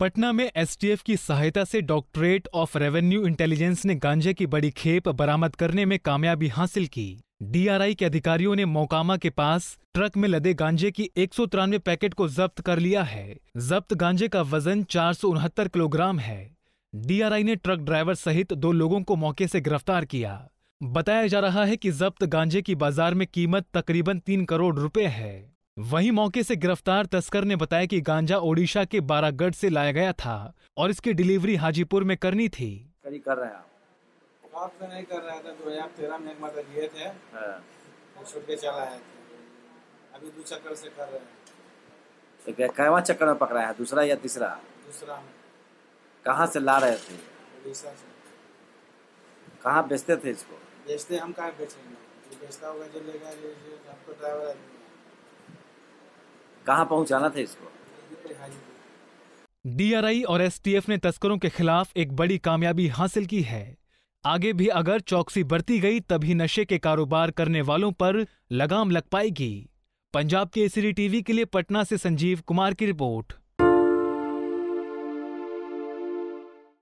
पटना में एसटीएफ की सहायता से डॉक्टरेट ऑफ रेवेन्यू इंटेलिजेंस ने गांजे की बड़ी खेप बरामद करने में कामयाबी हासिल की डीआरआई के अधिकारियों ने मोकामा के पास ट्रक में लदे गांजे की एक पैकेट को जब्त कर लिया है जब्त गांजे का वजन चार किलोग्राम है डीआरआई ने ट्रक ड्राइवर सहित दो लोगों को मौके से गिरफ्तार किया बताया जा रहा है कि जब्त गांजे की बाजार में कीमत तकरीबन तीन करोड़ रुपए है वहीं मौके से गिरफ्तार तस्कर ने बताया कि गांजा ओडिशा के बारागढ़ से लाया गया था और इसकी डिलीवरी हाजीपुर में करनी थी कर रहे हैं आप से नहीं कर तेरह में मतलब लिए थे चला आए थे अभी दो चक्कर से कर रहे हैं कहवा चक्कर में पकड़ा है दूसरा या तीसरा दूसरा कहाँ से ला रहे थे उड़ीसा से कहाँ बेचते थे इसको बेचते हम कहाँ बेचेंगे बेचता होगा जो लेगा आपको ड्राइवर आदमी कहाँ पहुँचाना था इसको डीआरआई और एसटीएफ ने तस्करों के खिलाफ एक बड़ी कामयाबी हासिल की है आगे भी अगर चौकसी बरती गई तभी नशे के कारोबार करने वालों पर लगाम लग पाएगी पंजाब के एसीडी टीवी के लिए पटना से संजीव कुमार की रिपोर्ट